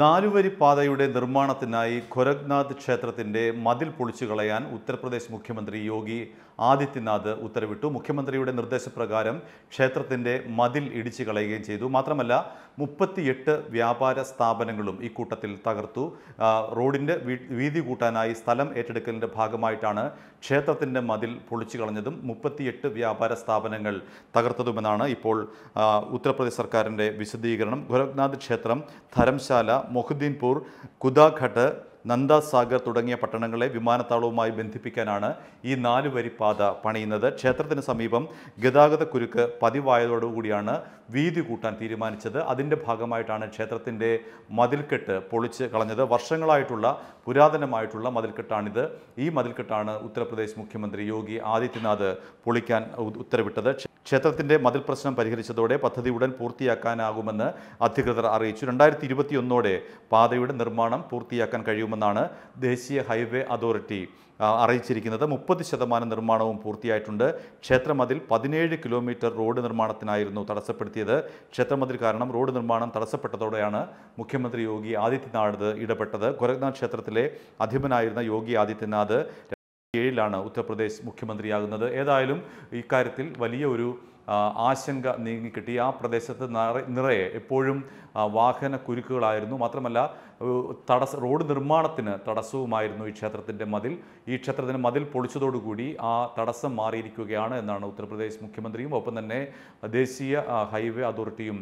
നാലുവരി പാതയുടെ നിർമ്മാണത്തിനായി ഖൊരഗ്നാഥ് ക്ഷേത്രത്തിൻ്റെ മതിൽ പൊളിച്ചു കളയാൻ ഉത്തർപ്രദേശ് മുഖ്യമന്ത്രി യോഗി ആദിത്യനാഥ് ഉത്തരവിട്ടു മുഖ്യമന്ത്രിയുടെ നിർദ്ദേശപ്രകാരം ക്ഷേത്രത്തിൻ്റെ മതിൽ ഇടിച്ചു കളയുകയും ചെയ്തു മാത്രമല്ല മുപ്പത്തിയെട്ട് വ്യാപാര സ്ഥാപനങ്ങളും ഇക്കൂട്ടത്തിൽ തകർത്തു റോഡിൻ്റെ വീതി കൂട്ടാനായി സ്ഥലം ഏറ്റെടുക്കലിൻ്റെ ഭാഗമായിട്ടാണ് ക്ഷേത്രത്തിൻ്റെ മതിൽ പൊളിച്ചു കളഞ്ഞതും മുപ്പത്തിയെട്ട് വ്യാപാര സ്ഥാപനങ്ങൾ തകർത്തതുമെന്നാണ് ഇപ്പോൾ ഉത്തർപ്രദേശ് സർക്കാരിൻ്റെ വിശദീകരണം ഗോരഖ്നാഥ് ക്ഷേത്രം ധരംശാല മൊഹുദ്ദീൻപൂർ കുദാഘട്ട് നന്ദാസാഗർ തുടങ്ങിയ പട്ടണങ്ങളെ വിമാനത്താവളവുമായി ബന്ധിപ്പിക്കാനാണ് ഈ നാല് വരി പാത പണിയുന്നത് ക്ഷേത്രത്തിന് സമീപം ഗതാഗത കുരുക്ക് പതിവായതോടുകൂടിയാണ് വീതി കൂട്ടാൻ തീരുമാനിച്ചത് അതിൻ്റെ ഭാഗമായിട്ടാണ് ക്ഷേത്രത്തിൻ്റെ മതിൽക്കെട്ട് പൊളിച്ച് കളഞ്ഞത് വർഷങ്ങളായിട്ടുള്ള പുരാതനമായിട്ടുള്ള മതിൽക്കെട്ടാണിത് ഈ മതിൽക്കെട്ടാണ് ഉത്തർപ്രദേശ് മുഖ്യമന്ത്രി യോഗി ആദിത്യനാഥ് പൊളിക്കാൻ ഉത്തരവിട്ടത് ക്ഷേത്രത്തിന്റെ മതിൽ പ്രശ്നം പരിഹരിച്ചതോടെ പദ്ധതി ഉടൻ പൂർത്തിയാക്കാനാകുമെന്ന് അധികൃതർ അറിയിച്ചു രണ്ടായിരത്തി ഇരുപത്തിയൊന്നോടെ പാതയുടെ നിർമ്മാണം പൂർത്തിയാക്കാൻ കഴിയുമെന്നാണ് ദേശീയ ഹൈവേ അതോറിറ്റി അറിയിച്ചിരിക്കുന്നത് മുപ്പത് ശതമാനം നിർമ്മാണവും പൂർത്തിയായിട്ടുണ്ട് ക്ഷേത്രമതിൽ പതിനേഴ് കിലോമീറ്റർ റോഡ് നിർമ്മാണത്തിനായിരുന്നു തടസ്സപ്പെടുത്തിയത് ക്ഷേത്രമതിൽ കാരണം റോഡ് നിർമ്മാണം തടസ്സപ്പെട്ടതോടെയാണ് മുഖ്യമന്ത്രി യോഗി ആദിത്യനാഥ് ഇടപെട്ടത് ഗോരഖ്നാഥ് ക്ഷേത്രത്തിലെ അധിപനായിരുന്ന യോഗി ആദിത്യനാഥ് ഏഴിലാണ് ഉത്തർപ്രദേശ് മുഖ്യമന്ത്രിയാകുന്നത് ഏതായാലും ഇക്കാര്യത്തിൽ വലിയ ഒരു ആശങ്ക നീങ്ങിക്കിട്ടി ആ പ്രദേശത്ത് നിറയെ എപ്പോഴും വാഹന കുരുക്കുകളായിരുന്നു മാത്രമല്ല തടസ്സ റോഡ് നിർമ്മാണത്തിന് തടസ്സവുമായിരുന്നു ഈ ക്ഷേത്രത്തിൻ്റെ മതിൽ ഈ ക്ഷേത്രത്തിന് മതിൽ പൊളിച്ചതോടുകൂടി ആ തടസ്സം മാറിയിരിക്കുകയാണ് എന്നാണ് ഉത്തർപ്രദേശ് മുഖ്യമന്ത്രിയും ഒപ്പം തന്നെ ദേശീയ ഹൈവേ അതോറിറ്റിയും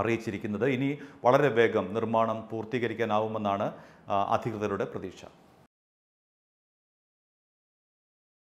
അറിയിച്ചിരിക്കുന്നത് ഇനി വളരെ വേഗം നിർമ്മാണം പൂർത്തീകരിക്കാനാവുമെന്നാണ് അധികൃതരുടെ പ്രതീക്ഷ